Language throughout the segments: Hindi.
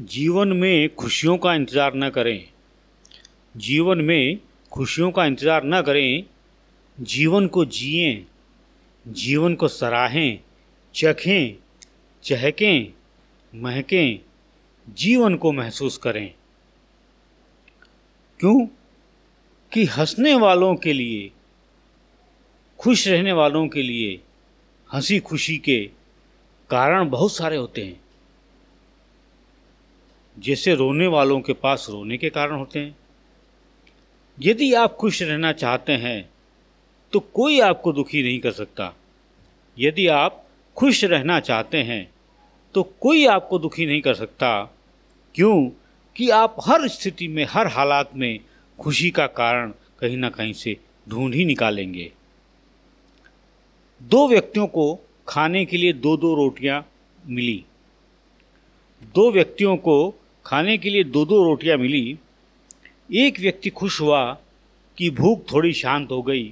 जीवन में खुशियों का इंतज़ार न करें जीवन में खुशियों का इंतज़ार न करें जीवन को जिए जीवन को सराहें चखें चहकें महकें जीवन को महसूस करें क्यों कि हंसने वालों के लिए खुश रहने वालों के लिए हंसी खुशी के कारण बहुत सारे होते हैं जैसे रोने वालों के पास रोने के कारण होते हैं यदि आप खुश रहना चाहते हैं तो कोई आपको दुखी नहीं कर सकता यदि आप खुश रहना चाहते हैं तो कोई आपको दुखी नहीं कर सकता क्यों कि आप हर स्थिति में हर हालात में खुशी का कारण कहीं ना कहीं से ढूंढ ही निकालेंगे दो व्यक्तियों को खाने के लिए दो दो रोटियां मिली दो व्यक्तियों को खाने के लिए दो दो रोटियां मिली एक व्यक्ति खुश हुआ कि भूख थोड़ी शांत हो गई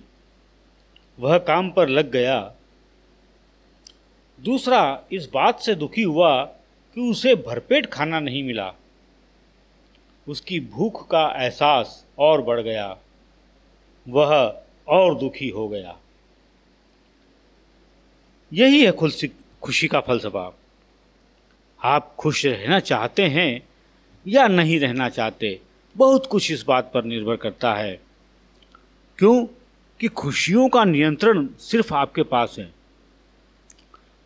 वह काम पर लग गया दूसरा इस बात से दुखी हुआ कि उसे भरपेट खाना नहीं मिला उसकी भूख का एहसास और बढ़ गया वह और दुखी हो गया यही है खुशी खुशी का फलसफा आप खुश रहना चाहते हैं या नहीं रहना चाहते बहुत कुछ इस बात पर निर्भर करता है क्यों कि खुशियों का नियंत्रण सिर्फ आपके पास है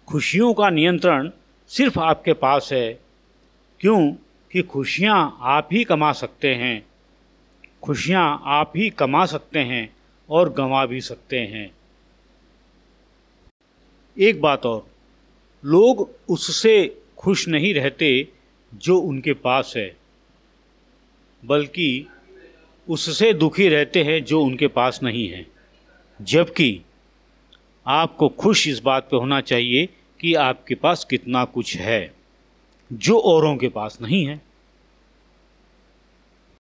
खुशियों का नियंत्रण सिर्फ आपके पास है क्यों कि खुशियाँ आप ही कमा सकते हैं खुशियाँ आप ही कमा सकते हैं और गंवा भी सकते हैं एक बात और लोग उससे खुश नहीं रहते जो उनके पास है बल्कि उससे दुखी रहते हैं जो उनके पास नहीं है जबकि आपको खुश इस बात पे होना चाहिए कि आपके पास कितना कुछ है जो औरों के पास नहीं है